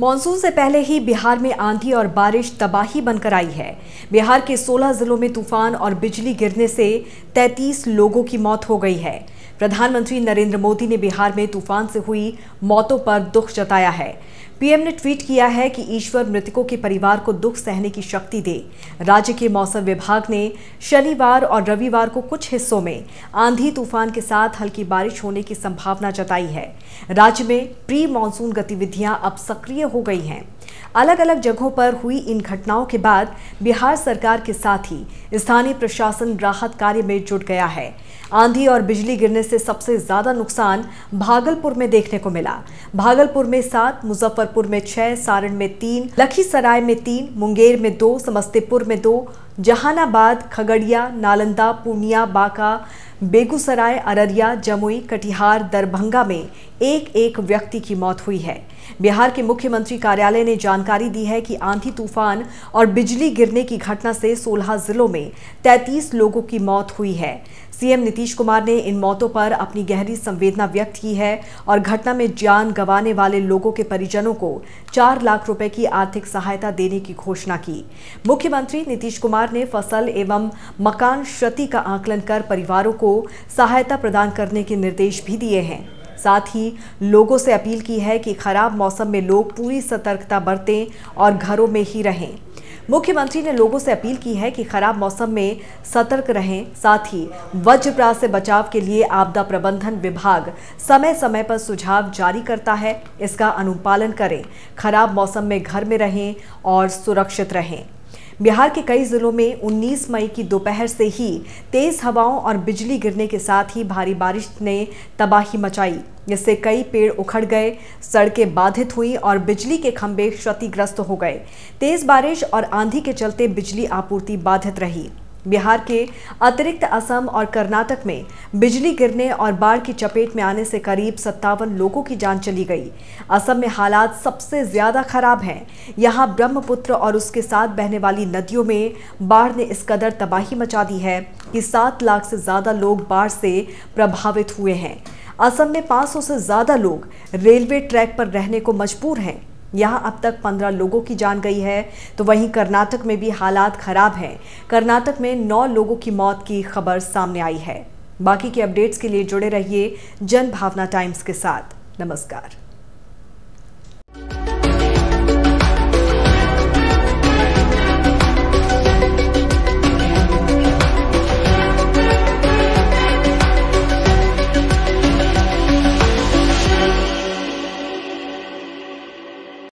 monsoon से पहले ही बिहार में आंधी और बारिश तबाही बनकर आई है बिहार के 16 जिलों में तूफान और बिजली गिरने से 33 लोगों की मौत हो गई है प्रधानमंत्री नरेंद्र मोदी ने बिहार में तूफान से हुई मौतों पर दुख जताया है पीएम ने ट्वीट किया है कि ईश्वर मृतकों के परिवार को दुख सहने की शक्ति दे राज्य के मौसम विभाग ने शनिवार और रविवार को कुछ हिस्सों में आंधी तूफान के साथ हल्की बारिश होने की संभावना जताई है राज्य में प्री मानसून गतिविधियां अब सक्रिय हो गई हैं अलग अलग जगहों पर हुई इन घटनाओं के बाद बिहार सरकार के साथ ही स्थानीय प्रशासन राहत कार्य में जुट गया है आंधी और बिजली गिरने से सबसे ज्यादा नुकसान भागलपुर में देखने को मिला भागलपुर में सात मुजफ्फरपुर में छह सारण में तीन लखीसराय में तीन मुंगेर में दो समस्तीपुर में दो जहानाबाद खगड़िया नालंदा पूर्णिया बांका बेगूसराय अररिया जमुई कटिहार दरभंगा में एक एक व्यक्ति की मौत हुई है बिहार के मुख्यमंत्री कार्यालय ने जानकारी दी है कि आंधी तूफान और बिजली गिरने की घटना से 16 जिलों में 33 लोगों की मौत हुई है सीएम नीतीश कुमार ने इन मौतों पर अपनी गहरी संवेदना व्यक्त की है और घटना में जान गंवाने वाले लोगों के परिजनों को चार लाख रुपए की आर्थिक सहायता देने की घोषणा की मुख्यमंत्री नीतीश कुमार ने फसल एवं मकान क्षति का आकलन कर परिवारों को को सहायता प्रदान करने के निर्देश भी दिए हैं साथ ही लोगों से अपील की है कि खराब मौसम में लोग पूरी सतर्कता बरतें और घरों में ही रहें मुख्यमंत्री ने लोगों से अपील की है कि खराब मौसम में सतर्क रहें साथ ही वज्रपात से बचाव के लिए आपदा प्रबंधन विभाग समय समय पर सुझाव जारी करता है इसका अनुपालन करें खराब मौसम में घर में रहें और सुरक्षित रहें बिहार के कई जिलों में 19 मई की दोपहर से ही तेज हवाओं और बिजली गिरने के साथ ही भारी बारिश ने तबाही मचाई जिससे कई पेड़ उखड़ गए सड़कें बाधित हुई और बिजली के खंभे क्षतिग्रस्त हो गए तेज बारिश और आंधी के चलते बिजली आपूर्ति बाधित रही बिहार के अतिरिक्त असम और कर्नाटक में बिजली गिरने और बाढ़ की चपेट में आने से करीब सत्तावन लोगों की जान चली गई असम में हालात सबसे ज़्यादा खराब हैं यहाँ ब्रह्मपुत्र और उसके साथ बहने वाली नदियों में बाढ़ ने इस कदर तबाही मचा दी है कि सात लाख से ज़्यादा लोग बाढ़ से प्रभावित हुए हैं असम में 500 से ज़्यादा लोग रेलवे ट्रैक पर रहने को मजबूर हैं यहाँ अब तक 15 लोगों की जान गई है तो वहीं कर्नाटक में भी हालात खराब हैं कर्नाटक में 9 लोगों की मौत की खबर सामने आई है बाकी के अपडेट्स के लिए जुड़े रहिए जन भावना टाइम्स के साथ नमस्कार